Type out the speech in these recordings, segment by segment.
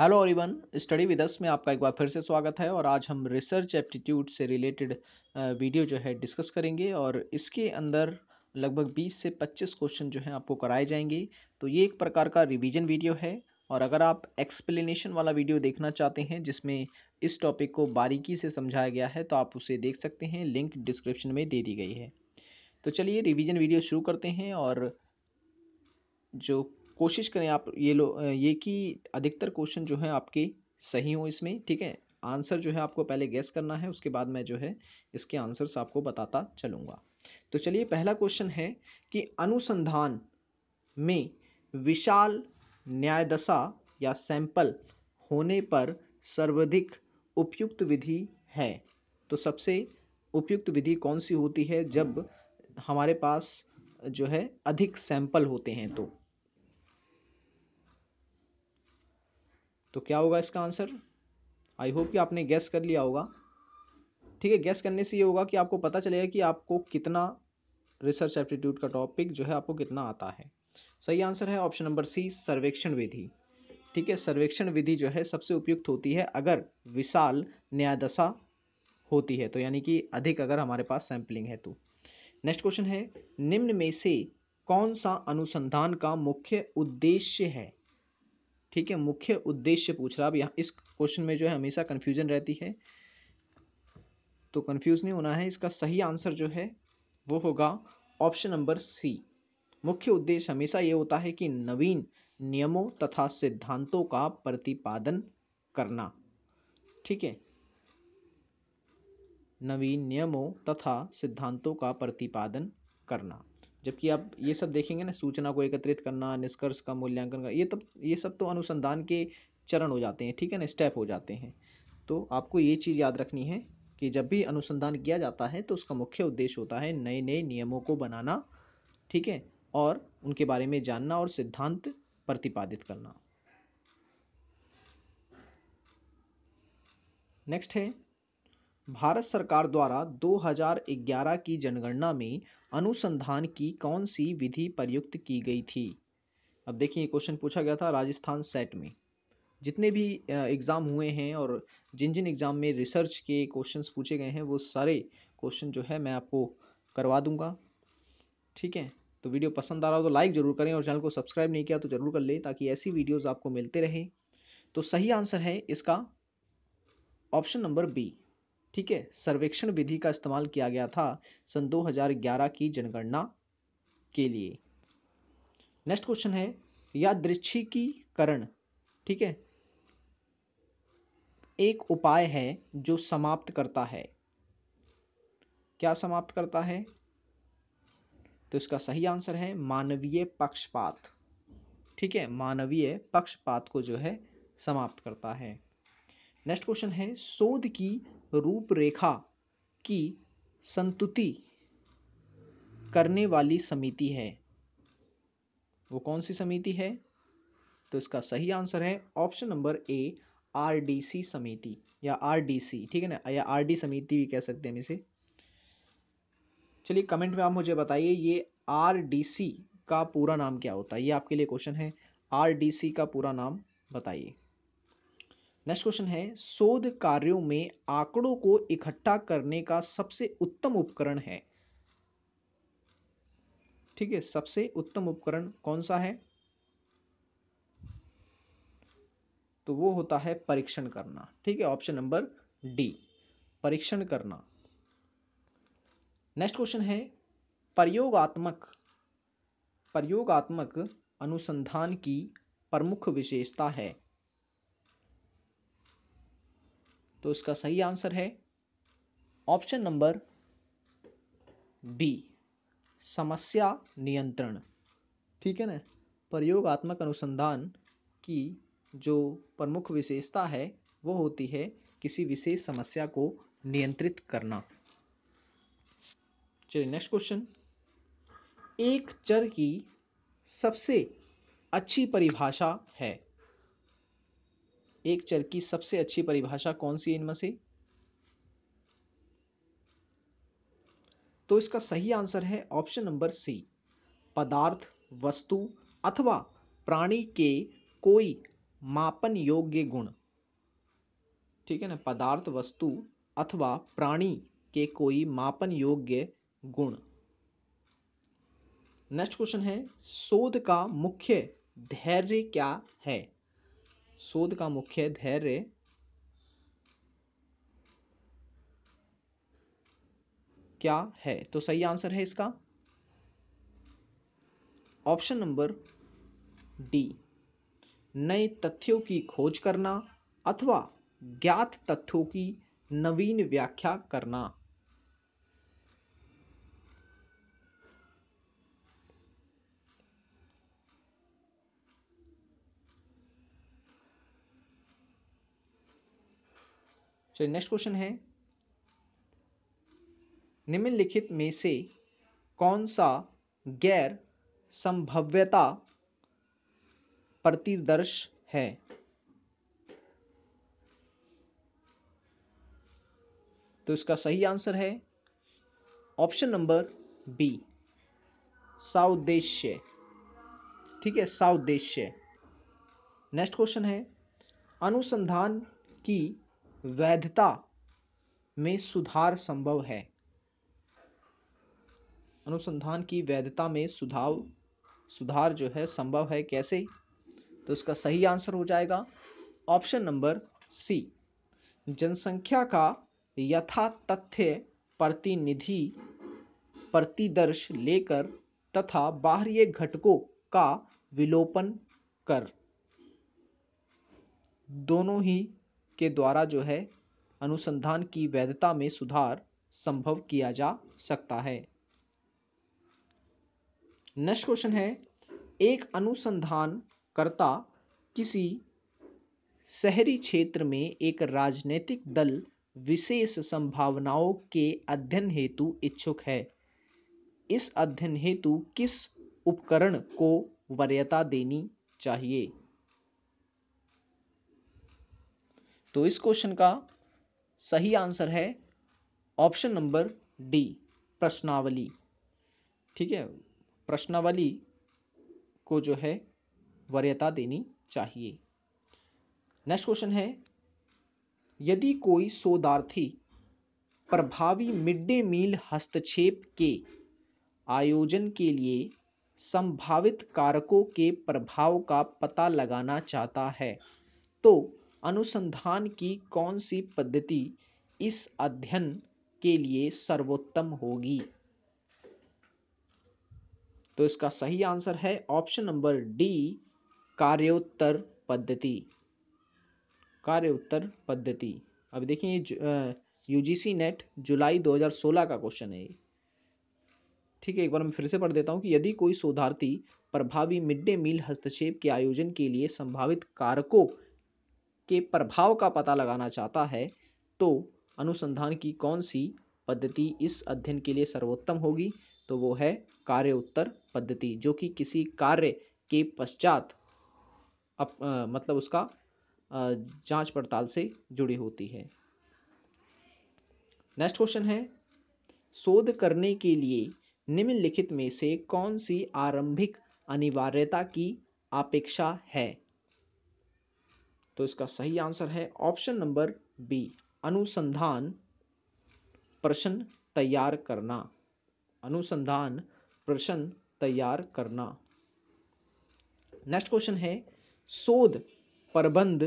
hello everyone study with us में आपका एक बार फिर से स्वागत है और आज हम रिसर्च एप्टीट्यूड से रिलेटेड वीडियो जो है डिस्कस करेंगे और इसके अंदर लगभग 20 से 25 क्वेश्चन जो हैं आपको कराए जाएंगे तो ये एक प्रकार का रिवीजन वीडियो है और अगर आप एक्सप्लेनेशन वाला वीडियो देखना चाहते हैं जिसमें इस टॉपिक को बारीकी से समझाया गया है तो आप उसे देख सकते हैं लिंक डिस्क्रिप्शन में दे दी गई है तो चलिए रिविज़न वीडियो शुरू करते हैं और जो कोशिश करें आप ये लोग ये कि अधिकतर क्वेश्चन जो है आपके सही हों इसमें ठीक है आंसर जो है आपको पहले गैस करना है उसके बाद मैं जो है इसके आंसर्स आपको बताता चलूँगा तो चलिए पहला क्वेश्चन है कि अनुसंधान में विशाल न्यायदशा या सैंपल होने पर सर्वाधिक उपयुक्त विधि है तो सबसे उपयुक्त विधि कौन सी होती है जब हमारे पास जो है अधिक सैंपल होते हैं तो तो क्या होगा इसका आंसर आई होप कि आपने गैस कर लिया होगा ठीक है गैस करने से ये होगा कि आपको पता चलेगा कि आपको कितना रिसर्च एप्टीट्यूड का टॉपिक जो है आपको कितना आता है सही आंसर है ऑप्शन नंबर सी सर्वेक्षण विधि ठीक है सर्वेक्षण विधि जो है सबसे उपयुक्त होती है अगर विशाल न्यायदशा होती है तो यानी कि अधिक अगर हमारे पास सैम्पलिंग है तो नेक्स्ट क्वेश्चन है निम्न में से कौन सा अनुसंधान का मुख्य उद्देश्य है ठीक है मुख्य उद्देश्य पूछ रहा अब यहाँ इस क्वेश्चन में जो है हमेशा कन्फ्यूजन रहती है तो कन्फ्यूज नहीं होना है इसका सही आंसर जो है वो होगा ऑप्शन नंबर सी मुख्य उद्देश्य हमेशा ये होता है कि नवीन नियमों तथा सिद्धांतों का प्रतिपादन करना ठीक है नवीन नियमों तथा सिद्धांतों का प्रतिपादन करना जबकि आप ये सब देखेंगे ना सूचना को एकत्रित करना निष्कर्ष का मूल्यांकन करना ये तब ये सब तो अनुसंधान के चरण हो जाते हैं ठीक है ना स्टेप हो जाते हैं तो आपको ये चीज़ याद रखनी है कि जब भी अनुसंधान किया जाता है तो उसका मुख्य उद्देश्य होता है नए नए नियमों को बनाना ठीक है और उनके बारे में जानना और सिद्धांत प्रतिपादित करना नेक्स्ट है भारत सरकार द्वारा 2011 की जनगणना में अनुसंधान की कौन सी विधि प्रयुक्त की गई थी अब देखिए क्वेश्चन पूछा गया था राजस्थान सेट में जितने भी एग्ज़ाम हुए हैं और जिन जिन एग्ज़ाम में रिसर्च के क्वेश्चंस पूछे गए हैं वो सारे क्वेश्चन जो है मैं आपको करवा दूंगा ठीक है तो वीडियो पसंद आ रहा हो तो लाइक ज़रूर करें और चैनल को सब्सक्राइब नहीं किया तो ज़रूर कर लें ताकि ऐसी वीडियोज़ आपको मिलते रहें तो सही आंसर है इसका ऑप्शन नंबर बी ठीक है सर्वेक्षण विधि का इस्तेमाल किया गया था सन 2011 की जनगणना के लिए नेक्स्ट क्वेश्चन है या यादृच्छिकीकरण ठीक है एक उपाय है जो समाप्त करता है क्या समाप्त करता है तो इसका सही आंसर है मानवीय पक्षपात ठीक है मानवीय पक्षपात को जो है समाप्त करता है नेक्स्ट क्वेश्चन है शोध की रूपरेखा की संतुति करने वाली समिति है वो कौन सी समिति है तो इसका सही आंसर है ऑप्शन नंबर ए आरडीसी समिति या आरडीसी ठीक है ना या आरडी समिति भी कह सकते हैं हम इसे चलिए कमेंट में आप मुझे बताइए ये आरडीसी का पूरा नाम क्या होता है ये आपके लिए क्वेश्चन है आरडीसी का पूरा नाम बताइए नेक्स्ट क्वेश्चन है शोध कार्यों में आंकड़ों को इकट्ठा करने का सबसे उत्तम उपकरण है ठीक है सबसे उत्तम उपकरण कौन सा है तो वो होता है परीक्षण करना ठीक है ऑप्शन नंबर डी परीक्षण करना नेक्स्ट क्वेश्चन है प्रयोगात्मक प्रयोगात्मक अनुसंधान की प्रमुख विशेषता है तो इसका सही आंसर है ऑप्शन नंबर बी समस्या नियंत्रण ठीक है ना प्रयोगात्मक अनुसंधान की जो प्रमुख विशेषता है वो होती है किसी विशेष समस्या को नियंत्रित करना चलिए नेक्स्ट क्वेश्चन एक चर की सबसे अच्छी परिभाषा है एक चर की सबसे अच्छी परिभाषा कौन सी है इनमें से तो इसका सही आंसर है ऑप्शन नंबर सी पदार्थ वस्तु अथवा प्राणी के कोई मापन योग्य गुण ठीक है ना पदार्थ वस्तु अथवा प्राणी के कोई मापन योग्य गुण नेक्स्ट क्वेश्चन है शोध का मुख्य धैर्य क्या है शोध का मुख्य धैर्य क्या है तो सही आंसर है इसका ऑप्शन नंबर डी नए तथ्यों की खोज करना अथवा ज्ञात तथ्यों की नवीन व्याख्या करना चलिए नेक्स्ट क्वेश्चन है निम्नलिखित में से कौन सा गैर संभव्यता प्रतिदर्श है तो इसका सही आंसर है ऑप्शन नंबर बी साउद्देश्य ठीक है साउद्देश्य नेक्स्ट क्वेश्चन है अनुसंधान की वैधता में सुधार संभव है अनुसंधान की वैधता में सुधार सुधार जो है संभव है कैसे तो इसका सही आंसर हो जाएगा ऑप्शन नंबर सी जनसंख्या का यथा तथ्य प्रतिनिधि प्रतिदर्श लेकर तथा बाह्य घटकों का विलोपन कर दोनों ही के द्वारा जो है अनुसंधान की वैधता में सुधार संभव किया जा सकता है नेक्स्ट क्वेश्चन है एक अनुसंधानकर्ता किसी शहरी क्षेत्र में एक राजनीतिक दल विशेष संभावनाओं के अध्ययन हेतु इच्छुक है इस अध्ययन हेतु किस उपकरण को वरीयता देनी चाहिए तो इस क्वेश्चन का सही आंसर है ऑप्शन नंबर डी प्रश्नावली ठीक है प्रश्नावली को जो है वरीयता देनी चाहिए नेक्स्ट क्वेश्चन है यदि कोई शोधार्थी प्रभावी मिड डे मील हस्तक्षेप के आयोजन के लिए संभावित कारकों के प्रभाव का पता लगाना चाहता है तो अनुसंधान की कौन सी पद्धति इस अध्ययन के लिए सर्वोत्तम होगी तो इसका सही आंसर है ऑप्शन नंबर डी कार्योत्तर पद्धति कार्योत्तर पद्धति अब देखिए यूजीसी नेट जुलाई 2016 का क्वेश्चन है ठीक है एक बार मैं फिर से पढ़ देता हूं कि यदि कोई शोधार्थी प्रभावी मिड डे मील हस्तक्षेप के आयोजन के लिए संभावित कारकों के प्रभाव का पता लगाना चाहता है तो अनुसंधान की कौन सी पद्धति इस अध्ययन के लिए सर्वोत्तम होगी तो वो है कार्य उत्तर पद्धति जो कि किसी कार्य के पश्चात अप, आ, मतलब उसका जांच पड़ताल से जुड़ी होती है नेक्स्ट क्वेश्चन है शोध करने के लिए निम्नलिखित में से कौन सी आरंभिक अनिवार्यता की अपेक्षा है तो इसका सही आंसर है ऑप्शन नंबर बी अनुसंधान प्रश्न तैयार करना अनुसंधान प्रश्न तैयार करना नेक्स्ट क्वेश्चन है शोध प्रबंध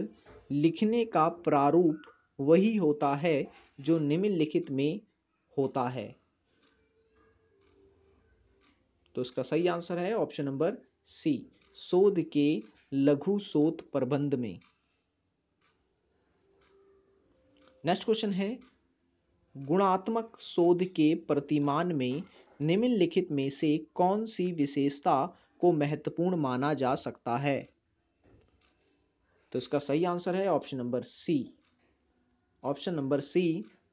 लिखने का प्रारूप वही होता है जो निम्नलिखित में होता है तो इसका सही आंसर है ऑप्शन नंबर सी शोध के लघु शोध प्रबंध में नेक्स्ट क्वेश्चन है गुणात्मक शोध के प्रतिमान में निम्नलिखित में से कौन सी विशेषता को महत्वपूर्ण माना जा सकता है तो इसका सही आंसर है option number C option number C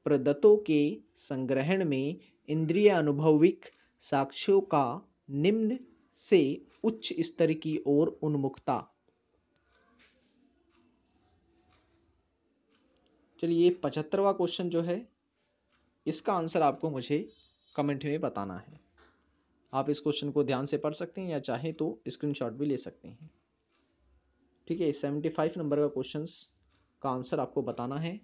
प्रदत्तों के संग्रहण में इंद्रिय अनुभविक साक्ष्यों का निम्न से उच्च स्तर की ओर उन्मुखता चलिए पचहत्तरवा क्वेश्चन जो है इसका आंसर आपको मुझे कमेंट में बताना है आप इस क्वेश्चन को ध्यान से पढ़ सकते हैं या चाहें तो स्क्रीनशॉट भी ले सकते हैं ठीक है सेवेंटी फाइव नंबर का क्वेश्चन का आंसर आपको बताना है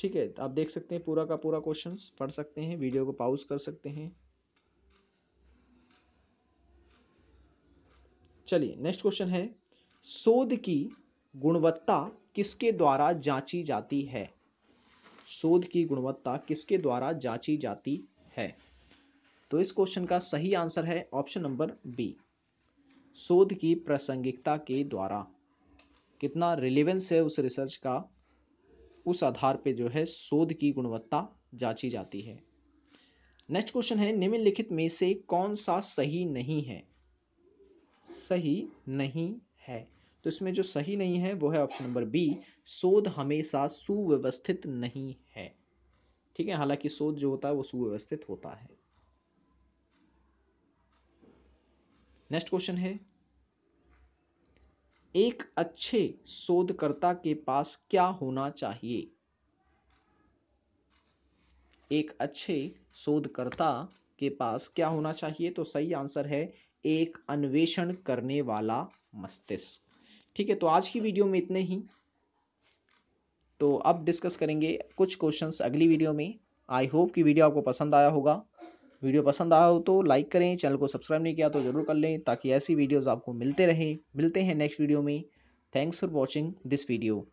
ठीक है आप देख सकते हैं पूरा का पूरा क्वेश्चन पढ़ सकते हैं वीडियो को पाउज कर सकते हैं चलिए नेक्स्ट क्वेश्चन है शोध की गुणवत्ता किसके द्वारा जांची जाती है शोध की गुणवत्ता किसके द्वारा जांची जाती है तो इस क्वेश्चन का सही आंसर है ऑप्शन नंबर बी शोध की प्रासंगिकता के द्वारा कितना रिलेवेंस है उस रिसर्च का उस आधार पे जो है शोध की गुणवत्ता जांची जाती है नेक्स्ट क्वेश्चन है निम्नलिखित में से कौन सा सही नहीं है सही नहीं है तो इसमें जो सही नहीं है वो है ऑप्शन नंबर बी शोध हमेशा सुव्यवस्थित नहीं है ठीक है हालांकि शोध जो होता है वो सुव्यवस्थित होता है नेक्स्ट क्वेश्चन है एक अच्छे शोधकर्ता के पास क्या होना चाहिए एक अच्छे शोधकर्ता के पास क्या होना चाहिए तो सही आंसर है एक अन्वेषण करने वाला मस्तिष्क ठीक है तो आज की वीडियो में इतने ही तो अब डिस्कस करेंगे कुछ क्वेश्चंस अगली वीडियो में आई होप कि वीडियो आपको पसंद आया होगा वीडियो पसंद आया हो तो लाइक करें चैनल को सब्सक्राइब नहीं किया तो ज़रूर कर लें ताकि ऐसी वीडियोज़ आपको मिलते रहें मिलते हैं नेक्स्ट वीडियो में thanks for watching this video